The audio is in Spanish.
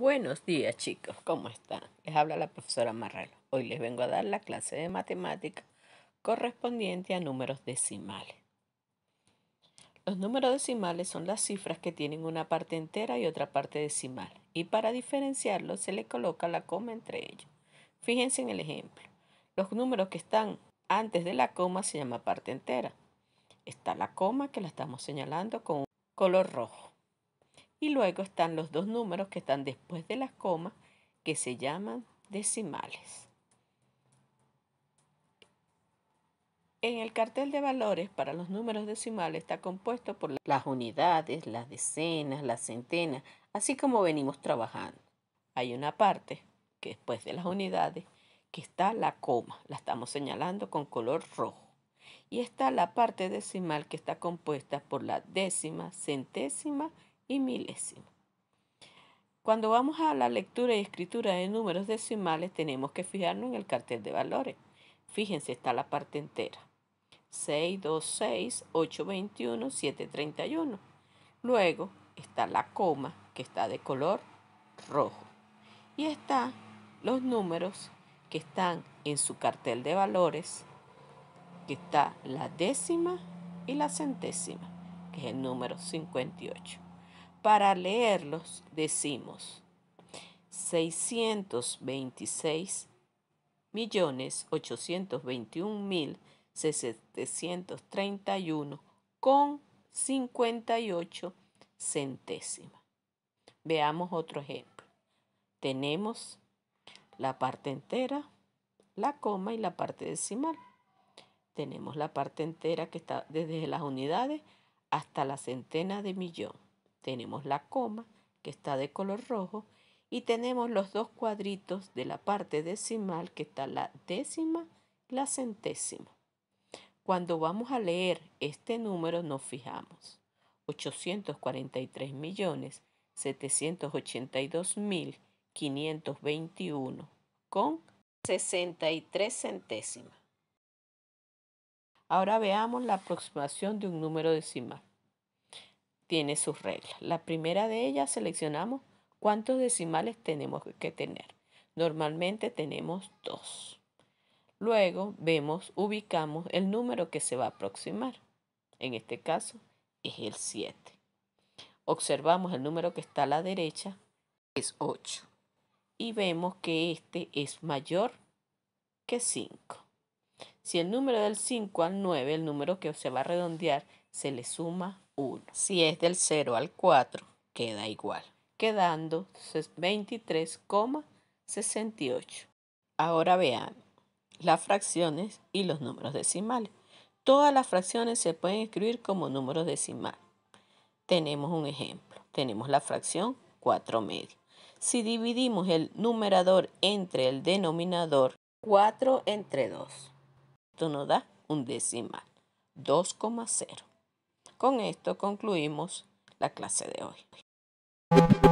Buenos días chicos, ¿cómo están? Les habla la profesora Marrero. Hoy les vengo a dar la clase de matemática correspondiente a números decimales. Los números decimales son las cifras que tienen una parte entera y otra parte decimal, y para diferenciarlos se le coloca la coma entre ellos. Fíjense en el ejemplo. Los números que están antes de la coma se llama parte entera. Está la coma que la estamos señalando con un color rojo. Y luego están los dos números que están después de las comas que se llaman decimales. En el cartel de valores para los números decimales está compuesto por las unidades, las decenas, las centenas, así como venimos trabajando. Hay una parte que después de las unidades que está la coma, la estamos señalando con color rojo. Y está la parte decimal que está compuesta por la décima, centésima y milésimo. Cuando vamos a la lectura y escritura de números decimales, tenemos que fijarnos en el cartel de valores. Fíjense, está la parte entera. 626, 821, 731. Luego está la coma, que está de color rojo. Y están los números que están en su cartel de valores, que está la décima y la centésima, que es el número 58 para leerlos decimos 626 millones 821 mil 731 con 58 centésimas. Veamos otro ejemplo. Tenemos la parte entera, la coma y la parte decimal. Tenemos la parte entera que está desde las unidades hasta la centena de millón tenemos la coma, que está de color rojo, y tenemos los dos cuadritos de la parte decimal, que está la décima, la centésima. Cuando vamos a leer este número nos fijamos. 843 millones con 63 centésimas. Ahora veamos la aproximación de un número decimal tiene sus reglas. La primera de ellas seleccionamos cuántos decimales tenemos que tener. Normalmente tenemos dos. Luego vemos, ubicamos el número que se va a aproximar. En este caso es el 7. Observamos el número que está a la derecha, es 8. Y vemos que este es mayor que 5. Si el número del 5 al 9, el número que se va a redondear, se le suma si es del 0 al 4, queda igual, quedando 23,68. Ahora vean las fracciones y los números decimales. Todas las fracciones se pueden escribir como números decimales. Tenemos un ejemplo. Tenemos la fracción 4 medio. Si dividimos el numerador entre el denominador, 4 entre 2. Esto nos da un decimal, 2,0. Con esto concluimos la clase de hoy.